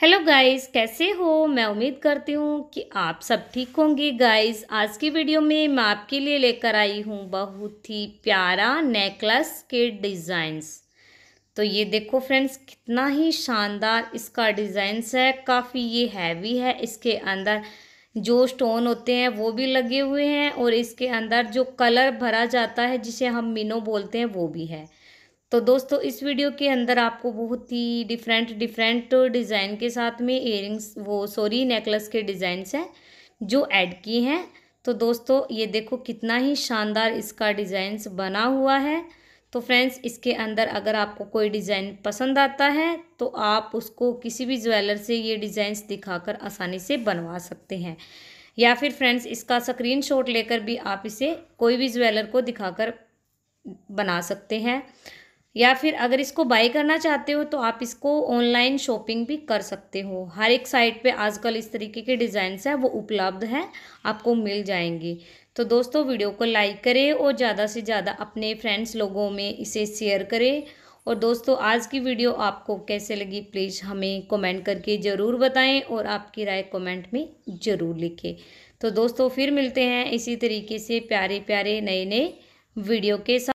hello guys कैसे हो मैं उम्मीद करती हूँ कि आप सब ठीक होंगे गाइस आज की वीडियो में मैं आपके लिए लेकर आई हूँ बहुत ही प्यारा नेकलेस के डिज़ाइंस तो ये देखो फ्रेंड्स कितना ही शानदार इसका डिज़ाइंस है काफ़ी ये हैवी है इसके अंदर जो स्टोन होते हैं वो भी लगे हुए हैं और इसके अंदर जो कलर भरा जाता है जिसे हम मिनो बोलते हैं वो भी है तो दोस्तों इस वीडियो के अंदर आपको बहुत ही डिफरेंट डिफरेंट डिज़ाइन के साथ में इयरिंग्स वो सॉरी नेकलेस के डिज़ाइंस हैं जो ऐड किए हैं तो दोस्तों ये देखो कितना ही शानदार इसका डिज़ाइंस बना हुआ है तो फ्रेंड्स इसके अंदर अगर आपको कोई डिज़ाइन पसंद आता है तो आप उसको किसी भी ज्वेलर से ये डिज़ाइंस दिखाकर आसानी से बनवा सकते हैं या फिर फ्रेंड्स इसका स्क्रीनशॉट लेकर भी आप इसे कोई भी ज्वेलर को दिखाकर बना सकते हैं या फिर अगर इसको बाई करना चाहते हो तो आप इसको ऑनलाइन शॉपिंग भी कर सकते हो हर एक साइट पे आजकल इस तरीके के डिज़ाइंस हैं वो उपलब्ध हैं आपको मिल जाएंगी तो दोस्तों वीडियो को लाइक करें और ज़्यादा से ज़्यादा अपने फ्रेंड्स लोगों में इसे शेयर करें और दोस्तों आज की वीडियो आपको कैसे लगी प्लीज़ हमें कमेंट करके ज़रूर बताएं और आपकी राय कमेंट में ज़रूर लिखें तो दोस्तों फिर मिलते हैं इसी तरीके से प्यारे प्यारे नए नए वीडियो के साथ